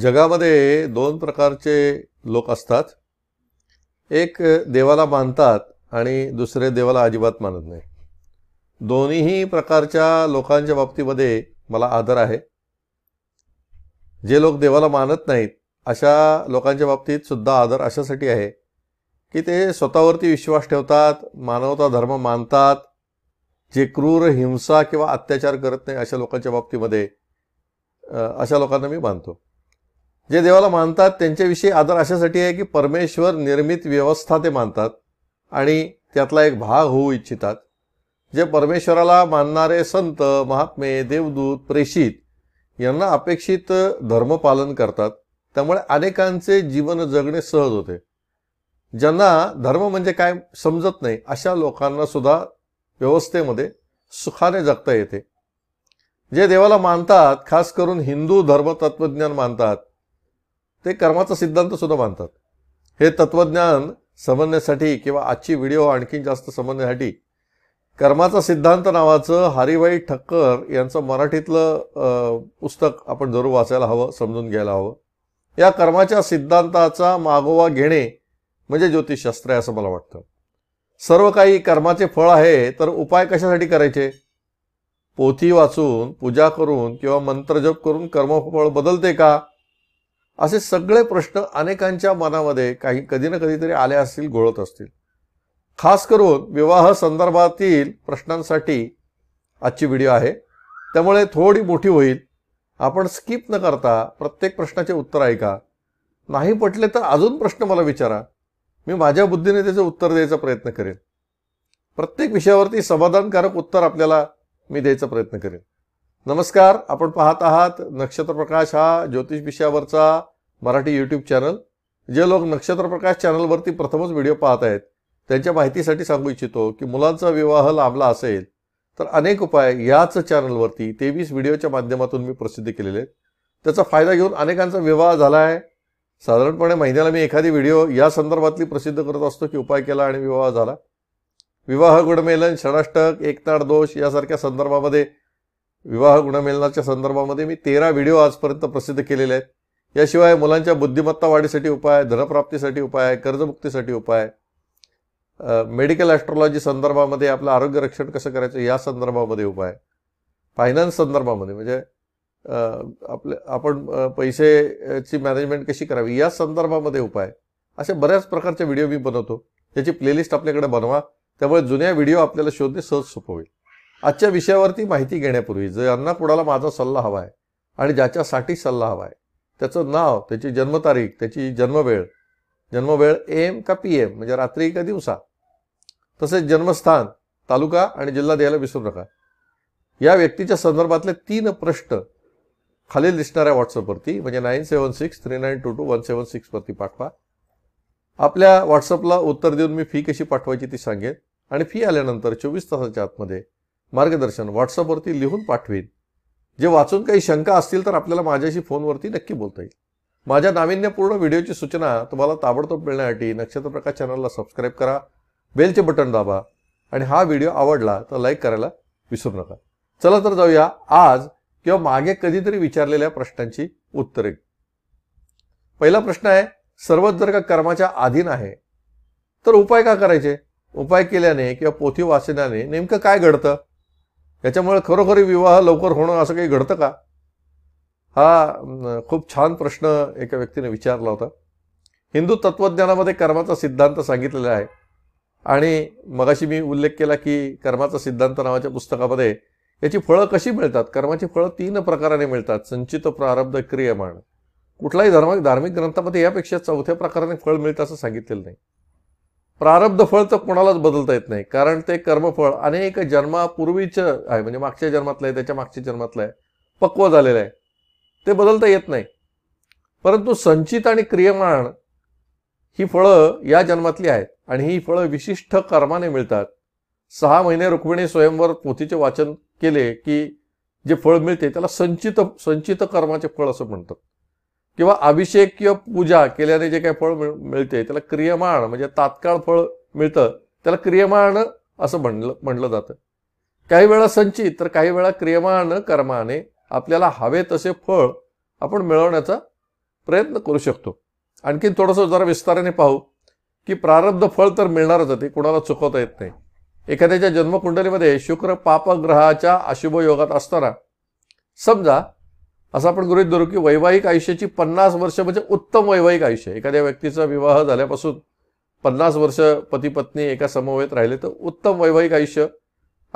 जगामध्ये दोन प्रकारचे लोक असतात एक देवाला मानतात आणि दुसरे देवाला अजिबात मानत नाही दोन्हीही प्रकारच्या लोकांच्या बाबतीमध्ये मला आदर आहे जे लोक देवाला मानत नाहीत अशा लोकांच्या बाबतीत सुद्धा आदर अशासाठी आहे की ते स्वतःवरती विश्वास ठेवतात मानवता धर्म मानतात जे क्रूर हिंसा किंवा अत्याचार करत नाही अशा लोकांच्या बाबतीमध्ये अशा लोकांना मी मानतो जे देवाला मानतात त्यांच्याविषयी आदर अशासाठी आहे की परमेश्वर निर्मित व्यवस्था ते मानतात आणि त्यातला एक भाग होऊ इच्छितात जे परमेश्वराला मानणारे संत महात्मे देवदूत प्रेषित यांना अपेक्षित धर्मपालन करतात त्यामुळे अनेकांचे जीवन जगणे सहज होते ज्यांना धर्म म्हणजे काय समजत नाही अशा लोकांना सुद्धा व्यवस्थेमध्ये सुखाने जगता येते जे देवाला मानतात खास करून हिंदू धर्मतत्वज्ञान मानतात ते कर्माचा सिद्धांत सुद्धा मानतात हे तत्वज्ञान समजण्यासाठी किंवा आजची व्हिडिओ आणखी जास्त समजण्यासाठी कर्माचा सिद्धांत नावाचं हरिभाई ठक्कर यांचं मराठीतलं पुस्तक आपण जरूर वाचायला हवं समजून घ्यायला हवं या कर्माच्या सिद्धांताचा मागोवा घेणे म्हणजे ज्योतिषशास्त्र आहे असं मला वाटतं सर्व काही कर्माचे फळ आहे तर उपाय कशासाठी करायचे पोथी वाचून पूजा करून किंवा मंत्रजप करून कर्मफळ बदलते का असे सगळे प्रश्न अनेकांच्या मनामध्ये काही कधी ना कधीतरी आले असतील गोळत असतील खास करून विवाह संदर्भातील प्रश्नांसाठी आजची व्हिडिओ आहे त्यामुळे थोडी मोठी होईल आपण स्किप न करता प्रत्येक प्रश्नाचे उत्तर ऐका नाही पटले तर अजून प्रश्न मला विचारा मी माझ्या बुद्धीने त्याचं उत्तर द्यायचा प्रयत्न करेन प्रत्येक विषयावरती समाधानकारक उत्तर आपल्याला मी द्यायचा प्रयत्न करेन नमस्कार आपण पाहत आहात नक्षत्रप्रकाश हा ज्योतिष विषयावरचा मराठी यूट्यूब चॅनल जे लोक नक्षत्रप्रकाश चॅनलवरती प्रथमच व्हिडिओ पाहत आहेत त्यांच्या माहितीसाठी सांगू इच्छितो की मुलांचा विवाह लांबला असेल तर अनेक उपाय याच चॅनलवरती तेवीस व्हिडिओच्या माध्यमातून मी प्रसिद्ध केलेले आहेत त्याचा फायदा घेऊन अनेकांचा विवाह झाला आहे साधारणपणे महिन्याला मी एखादी व्हिडिओ या संदर्भातली प्रसिद्ध करत असतो की उपाय केला आणि विवाह झाला विवाह गुणमेलन षडाष्टक एकनाड दोष यासारख्या संदर्भामध्ये विवाह गुणमेलनाच्या संदर्भामध्ये मी तेरा व्हिडिओ आजपर्यंत प्रसिद्ध केलेले आहेत याशिवाय मुलांच्या बुद्धिमत्ता वाढीसाठी उपाय धनप्राप्तीसाठी उपाय कर्जमुक्तीसाठी उपाय मेडिकल ॲस्ट्रॉलॉजी संदर्भामध्ये आपलं आरोग्य रक्षण कसं करायचं या संदर्भामध्ये उपाय फायनान्स संदर्भामध्ये म्हणजे आपले आपण पैसेची मॅनेजमेंट कशी करावी या संदर्भामध्ये उपाय असे बऱ्याच प्रकारचे व्हिडिओ मी बनवतो त्याची प्लेलिस्ट आपल्याकडे बनवा त्यामुळे जुन्या व्हिडिओ आपल्याला शोधणे सहज सोपं होईल आजच्या विषयावरती माहिती घेण्यापूर्वी अण्णा कुणाला माझा सल्ला हवा आहे आणि ज्याच्यासाठी सल्ला हवा आहे त्याचं नाव त्याची जन्मतारीख त्याची जन्मवेळ जन्मवेळ एम का पी एम म्हणजे रात्री का दिवसा तसेच जन्मस्थान तालुका आणि जिल्हा द्यायला विसरू नका या व्यक्तीच्या संदर्भातले तीन प्रश्न खालील दिसणाऱ्या व्हॉट्सअपवरती म्हणजे nine seven six three nine two two one seven सिक्सवरती पाठवा आपल्या व्हॉट्सअपला उत्तर देऊन मी फी कशी पाठवायची ती सांगेन आणि फी आल्यानंतर चोवीस तासाच्या आतमध्ये मार्गदर्शन व्हॉट्सअपवरती लिहून पाठवीन जे वाचून काही शंका असतील तर आपल्याला माझ्याशी फोनवरती नक्की बोलता येईल माझ्या नाविन्यपूर्ण व्हिडिओची सूचना तुम्हाला ताबडतोब मिळण्यासाठी नक्षत्र प्रकाश चॅनलला सबस्क्राईब करा बेलचे बटन दाबा आणि हा व्हिडिओ आवडला तर लाईक करायला विसरू नका चला तर जाऊया आज किंवा मागे कधीतरी विचारलेल्या प्रश्नांची उत्तरे पहिला प्रश्न आहे सर्वच जर का कर्माच्या अधीन आहे तर उपाय का करायचे उपाय केल्याने किंवा पोथी वाचण्याने नेमकं काय घडतं याच्यामुळे खरोखरी विवाह लवकर होणं असं काही घडतं का हा खूप छान प्रश्न एका व्यक्तीने विचारला होता हिंदू तत्वज्ञानामध्ये कर्माचा सिद्धांत सांगितलेला आहे आणि मगाशी मी उल्लेख केला की कर्माचा सिद्धांत नावाच्या पुस्तकामध्ये याची फळं कशी मिळतात कर्माची फळं तीन प्रकाराने मिळतात संचित प्रारब्ध क्रियमाण कुठलाही धर्म धार्मिक ग्रंथामध्ये यापेक्षा चौथ्या प्रकाराने फळ मिळतं असं सांगितलेलं नाही प्रारब्ध फळ तर कोणालाच बदलता येत नाही कारण ते कर्मफळ अनेक जन्मापूर्वीचं आहे म्हणजे मागच्या जन्मातलं आहे त्याच्या मागच्या जन्मातलं आहे पक्व झालेलं आहे ते बदलता येत नाही परंतु संचित आणि क्रियमाण ही फळं या जन्मातली आहेत आणि ही फळं विशिष्ट कर्माने मिळतात सहा महिने रुक्मिणी स्वयंवर पोथीचे वाचन केले की जे फळ मिळते त्याला संचित संचित कर्माचे फळ असं म्हणतात किंवा अभिषेक किंवा पूजा केल्याने जे काही फळ मिळते त्याला क्रियमाण म्हणजे तात्काळ फळ मिळतं त्याला क्रियमाण असं म्हणलं म्हणलं जातं काही वेळा संचित तर काही वेळा क्रियमाण कर्माने आपल्याला हवे तसे फळ आपण मिळवण्याचा प्रयत्न करू शकतो आणखी थोडंसं जरा विस्ताराने पाहू की प्रारब्ध फळ तर मिळणारच आहे ते कोणाला चुकवता येत नाही एखाद्याच्या जन्मकुंडलीमध्ये शुक्र पापग्रहाच्या अशुभ योगात असताना समजा असं आपण गृहित धरू की वैवाहिक आयुष्याची पन्नास वर्ष म्हणजे उत्तम वैवाहिक आयुष्य एखाद्या व्यक्तीचा विवाह झाल्यापासून पन्नास वर्ष पती पत्नी एका समवेत राहिले तर उत्तम वैवाहिक आयुष्य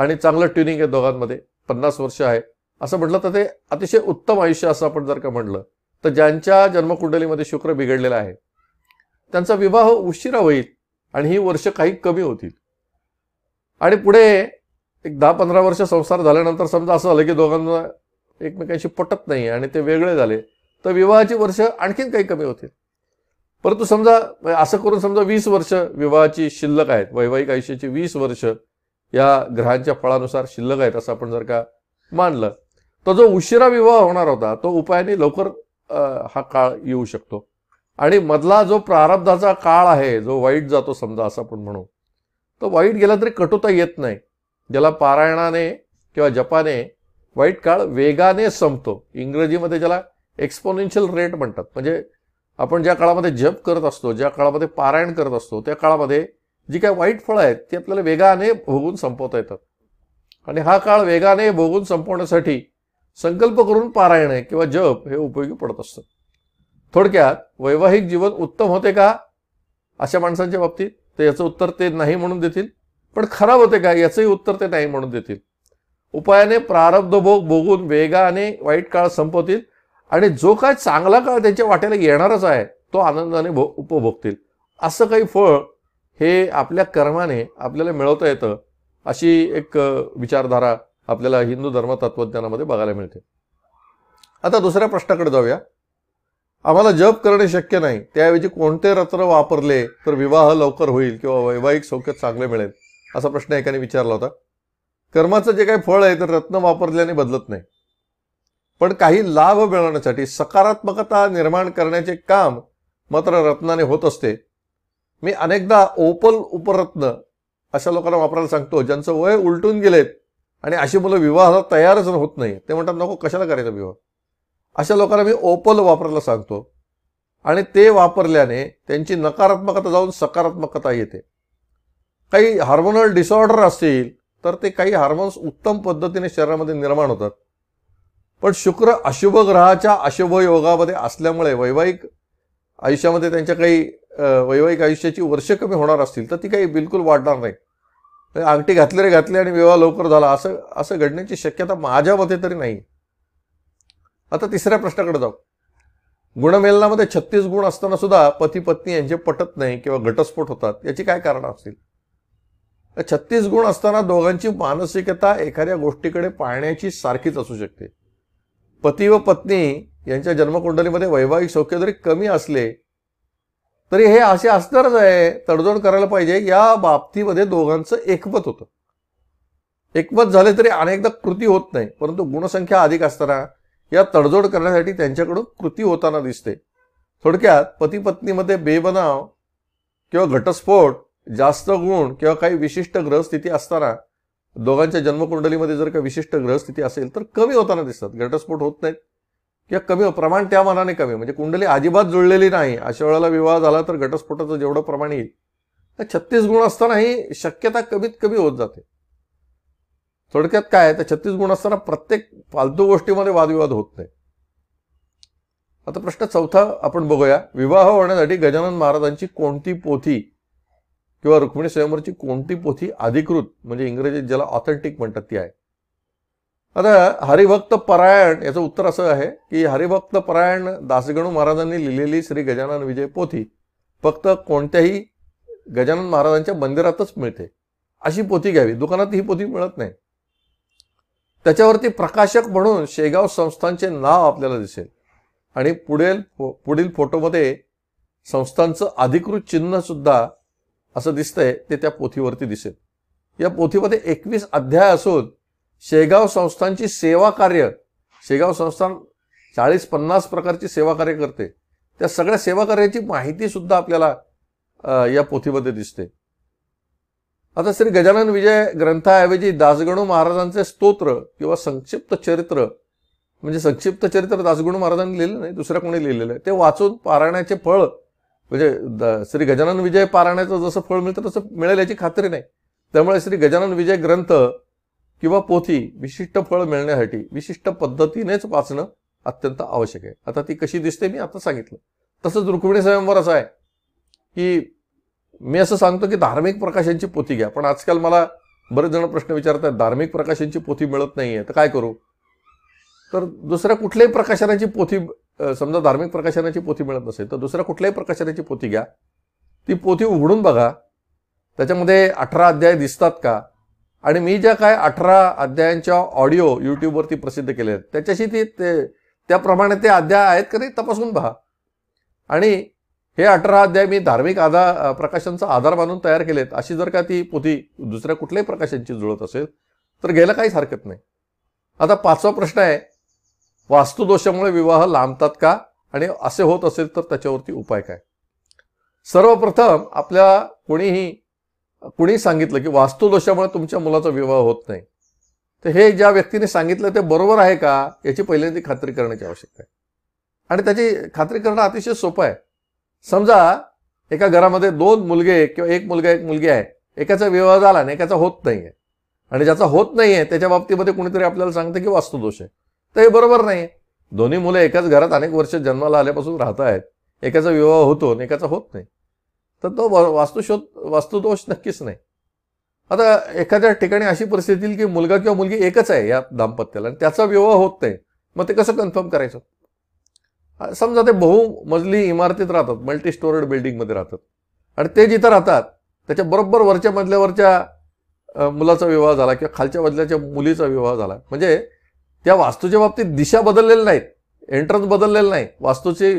आणि चांगलं ट्युनिंग आहे दोघांमध्ये पन्नास वर्ष आहे असं म्हटलं तर ते अतिशय उत्तम आयुष्य असं आपण जर का म्हटलं तर ज्यांच्या जन्मकुंडलीमध्ये शुक्र बिघडलेला आहे त्यांचा विवाह उशिरा होईल आणि ही वर्ष काही कमी होतील आणि पुढे एक दहा पंधरा वर्ष संसार झाल्यानंतर समजा असं झालं की दोघांना एकमेकांशी पटत नाही आणि ते वेगळे झाले तर विवाहाची वर्ष आणखीन काही कमी होते परंतु समजा असं करून समजा वीस वर्ष विवाहाची शिल्लक आहेत वैवाहिक आयुष्याची वीस वर्ष या ग्रहांच्या फळानुसार शिल्लक आहेत असं आपण जर का मानलं तर जो उशिरा विवाह होणार होता तो उपायाने लवकर हा काळ येऊ शकतो आणि मधला जो प्रारब्धाचा काळ आहे जो वाईट जातो समजा असं आपण म्हणू तो वाईट गेला तरी कटुता येत नाही ज्याला पारायणाने किंवा जपाने वाईट काळ वेगाने संपतो इंग्रजीमध्ये ज्याला एक्सपोनेन्शियल रेट म्हणतात म्हणजे आपण ज्या काळामध्ये जप करत असतो ज्या काळामध्ये पारायण करत असतो त्या काळामध्ये जी काही वाईट फळं आहेत ती आपल्याला वेगाने भोगून संपवता येतात आणि हा काळ वेगाने भोगून संपवण्यासाठी संकल्प करून पारायण किंवा जप हे उपयोगी पडत असतं थोडक्यात वैवाहिक जीवन उत्तम होते का अशा माणसांच्या बाबतीत तर याचं उत्तर ते नाही म्हणून देतील पण खराब होते काय याचंही उत्तर ते नाही म्हणून देतील उपायाने प्रारब्धभोग भोगून वेगाने वाईट काळ संपवतील आणि जो काय चांगला काळ त्यांच्या वाट्याला येणारच आहे तो आनंदाने भो उपभोगतील असं काही फळ हे आपल्या कर्माने आपल्याला मिळवता येतं अशी एक विचारधारा आपल्याला हिंदू धर्म तत्वज्ञानामध्ये बघायला मिळते आता दुसऱ्या प्रश्नाकडे जाऊया आम्हाला जप करणे शक्य नाही त्याऐवजी कोणते रत्न वापरले तर विवाह लवकर होईल किंवा वैवाहिक सौख्यत चांगले मिळेल असा प्रश्न एकाने विचारला होता कर्माचं जे काही फळ आहे तर रत्न वापरल्याने बदलत नाही पण काही लाभ मिळवण्यासाठी सकारात्मकता निर्माण करण्याचे काम मात्र रत्नाने होत असते मी अनेकदा ओपल उपरत्न अशा लोकांना वापरायला सांगतो ज्यांचं वय उलटून गेलेत आणि अशी मुलं विवाहाला तयारच होत नाही ते म्हणतात नको कशाला करायचा विवाह अशा लोकांना मी ओपल वापरायला सांगतो आणि ते वापरल्याने त्यांची नकारात्मकता जाऊन सकारात्मकता येते काही हार्मोनल डिसऑर्डर असतील तर ते काही हार्मोन्स उत्तम पद्धतीने शरीरामध्ये निर्माण होतात पण शुक्र अशुभ ग्रहाच्या अशुभ योगामध्ये असल्यामुळे वैवाहिक आयुष्यामध्ये त्यांच्या काही वैवाहिक आयुष्याची वर्ष कमी होणार असतील तर ती काही बिलकुल वाढणार नाही म्हणजे अंगठी घातली रे घातली आणि विवाह लवकर झाला असं असं घडण्याची शक्यता माझ्या मते तरी नाही आता तिसऱ्या प्रश्नाकडे जाऊ गुणमेलनामध्ये छत्तीस गुण असताना सुद्धा पती पत्नी यांचे पटत नाही किंवा घटस्फोट होतात याची काय कारणं असतील छत्तीस गुण असताना दोघांची मानसिकता एखाद्या गोष्टीकडे पाहण्याची सारखीच असू शकते पती व पत्नी यांच्या जन्मकुंडलीमध्ये वैवाहिक सौख्य जरी कमी असले तरी हे असे असणारच आहे तडजोड करायला पाहिजे या बाबतीमध्ये दोघांचं एकमत होतं एकमत झाले तरी अनेकदा कृती होत नाही परंतु गुणसंख्या अधिक असताना या तडजोड करण्यासाठी त्यांच्याकडून कृती होताना दिसते थोडक्यात पती पत्नीमध्ये बेबनाव किंवा घटस्फोट जास्त गुण किंवा काही विशिष्ट ग्रहस्थिती असताना दोघांच्या जन्मकुंडलीमध्ये जर का विशिष्ट ग्रहस्थिती असेल तर कमी होताना दिसतात घटस्फोट होत नाहीत किंवा कमी प्रमाण त्या मानाने कमी म्हणजे कुंडली अजिबात जुळलेली नाही अशा वेळेला विवाह झाला तर घटस्फोटाचं जेवढं प्रमाण येईल तर छत्तीस गुण असतानाही शक्यता कमीत कमी होत जाते थोडक्यात काय तर छत्तीस गुण असताना प्रत्येक फालतू गोष्टीमध्ये वादविवाद होत नाही आता प्रश्न चौथा आपण बघूया विवाह होण्यासाठी गजानन महाराजांची कोणती पोथी किंवा रुक्मिणी स्वयंवरची कोणती पोथी अधिकृत म्हणजे इंग्रजीत ज्याला ऑथेंटिक म्हणतात ती आहे आता हरिभक्त परायण याचं उत्तर असं आहे की हरिभक्त परायण दासगणू महाराजांनी लिहिलेली श्री गजानन विजय पोथी फक्त कोणत्याही गजानन महाराजांच्या मंदिरातच मिळते अशी पोथी घ्यावी दुकानात ही पोथी मिळत नाही त्याच्यावरती प्रकाशक म्हणून शेगाव संस्थांचे नाव आपल्याला दिसेल आणि पुढील पुढील फोटोमध्ये संस्थांचं अधिकृत चिन्ह सुद्धा असं दिसतंय ते त्या पोथीवरती दिसेल या पोथीमध्ये एकवीस अध्याय असून शेगाव संस्थांची सेवा कार्य शेगाव संस्थान चाळीस पन्नास प्रकारची सेवा कार्य करते त्या सगळ्या सेवा कार्याची माहिती सुद्धा आपल्याला या पोथीमध्ये दिसते आता श्री गजानन विजय ग्रंथाऐवजी दासगणू महाराजांचे स्तोत्र किंवा संक्षिप्त चरित्र म्हणजे संक्षिप्त चरित्र दासगणू महाराजांनी लिहिलं नाही दुसऱ्या कोणी लिहिलेलं आहे ते वाचून पारायणाचे फळ म्हणजे श्री गजानन विजय पारायणाचं जसं फळ मिळतं तसं मिळेल याची खात्री नाही त्यामुळे श्री गजानन विजय ग्रंथ किंवा पोथी विशिष्ट फळ मिळण्यासाठी विशिष्ट पद्धतीनेच वाचणं अत्यंत आवश्यक आहे आता ती कशी दिसते मी आता सांगितलं तसंच रुक्मिणी स्वयंवर असं आहे की मी असं सांगतो की धार्मिक प्रकाशांची पोथी घ्या पण आजकाल मला बरेच जण प्रश्न विचारतात धार्मिक प्रकाशांची पोथी मिळत नाहीये तर काय करू तर दुसऱ्या कुठल्याही प्रकाशनाची पोथी समजा धार्मिक प्रकाशनाची पोथी मिळत नसेल तर दुसऱ्या कुठल्याही प्रकाशनाची पोथी घ्या ती पोथी उघडून बघा त्याच्यामध्ये अठरा अध्याय दिसतात का आणि मी ज्या काय अठरा अध्यायांच्या ऑडिओ युट्यूबवरती प्रसिद्ध केले आहेत त्याच्याशी ती ते त्याप्रमाणे ते अध्याय आहेत का नाही तपासून पहा आणि हे अठरा अध्याय मी धार्मिक आधार प्रकाशांचा आधार मानून तयार केलेत अशी जर का ती पोथी दुसऱ्या कुठल्याही प्रकाशांची जुळत असेल तर घ्यायला काहीच हरकत नाही आता पाचवा प्रश्न आहे वास्तुदोषामुळे विवाह लांबतात का आणि असे होत असेल तर त्याच्यावरती उपाय काय सर्वप्रथम आपल्या कोणीही कुणी सांगितलं की वास्तुदोषामुळे तुमच्या मुलाचा विवाह होत नाही तर हे ज्या व्यक्तीने सांगितलं ते बरोबर आहे का याची पहिल्यांदा खात्री करण्याची आवश्यकता आहे आणि त्याची खात्री करणं अतिशय सोपं आहे समजा एका घरामध्ये दोन मुलगे किंवा एक मुलगा एक मुलगी आहे एकाचा विवाह झाला आणि एकाचा होत नाही आहे आणि ज्याचा होत नाहीये त्याच्या बाबतीमध्ये कोणीतरी आपल्याला सांगतं की वास्तुदोष आहे तर हे बरोबर नाही दोन्ही मुलं एकाच घरात अनेक वर्ष जन्माला आल्यापासून राहत आहेत एकाचा विवाह होतो आणि एकाचा होत नाही तर तो वास्तुशोध वास्तुदोष नक्कीच नाही आता एखाद्या ठिकाणी अशी परिस्थिती की मुलगा किंवा मुलगी एकच आहे या दाम्पत्याला आणि त्याचा विवाह होत नाही मग ते कसं कन्फर्म करायचं समजा ते बहुमजली इमारतीत राहतात मल्टी स्टोरेड बिल्डिंगमध्ये राहतात आणि ते जिथं राहतात त्याच्या बरोबर वरच्या मजल्यावरच्या मुलाचा विवाह झाला किंवा खालच्या मजल्याच्या मुलीचा विवाह झाला म्हणजे त्या वास्तूच्या बाबतीत दिशा बदललेल्या नाहीत एंट्रन्स बदललेलं नाही वास्तूचे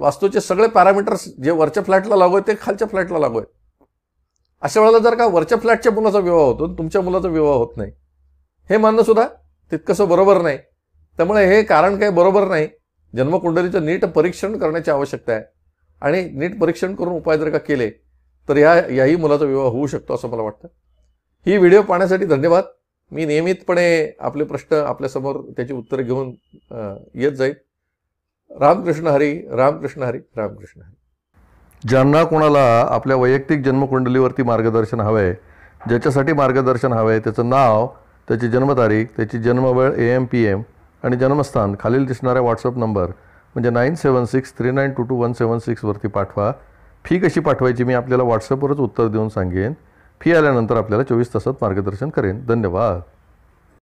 वास्तूचे सगळे पॅरामीटर्स जे वरच्या फ्लॅटला लागू आहेत ते खालच्या फ्लॅटला लागू आहेत अशा वेळेला जर का वरच्या फ्लॅटच्या मुलाचा विवाह होतो तुमच्या मुलाचा विवाह होत नाही हे सुद्धा तितकंसं बरोबर नाही त्यामुळे हे कारण काही बरोबर नाही जन्मकुंडलीचं नीट परीक्षण करण्याची आवश्यकता आहे आणि नीट परीक्षण करून उपाय जर का केले तर या याही मुलाचा विवाह होऊ शकतो असं मला वाटतं ही व्हिडिओ पाहण्यासाठी धन्यवाद मी नियमितपणे आपले प्रश्न आपल्यासमोर त्याची उत्तरं घेऊन येत जाईल रामकृष्ण हरी रामकृष्ण हरी रामकृष्ण हरी ज्यांना कोणाला आपल्या वैयक्तिक जन्मकुंडलीवरती मार्गदर्शन हवं आहे ज्याच्यासाठी मार्गदर्शन हवं आहे त्याचं नाव त्याची जन्मतारीख त्याची जन्मवेळ ए एम पी एम आणि जन्मस्थान खालील दिसणाऱ्या व्हॉट्सअप नंबर म्हणजे nine seven six three nine two two one seven सिक्सवरती पाठवा फी कशी पाठवायची मी आपल्याला व्हॉट्सअपवरच उत्तर देऊन सांगेन फी आल्यानंतर आपल्याला चोवीस तासात मार्गदर्शन करेन धन्यवाद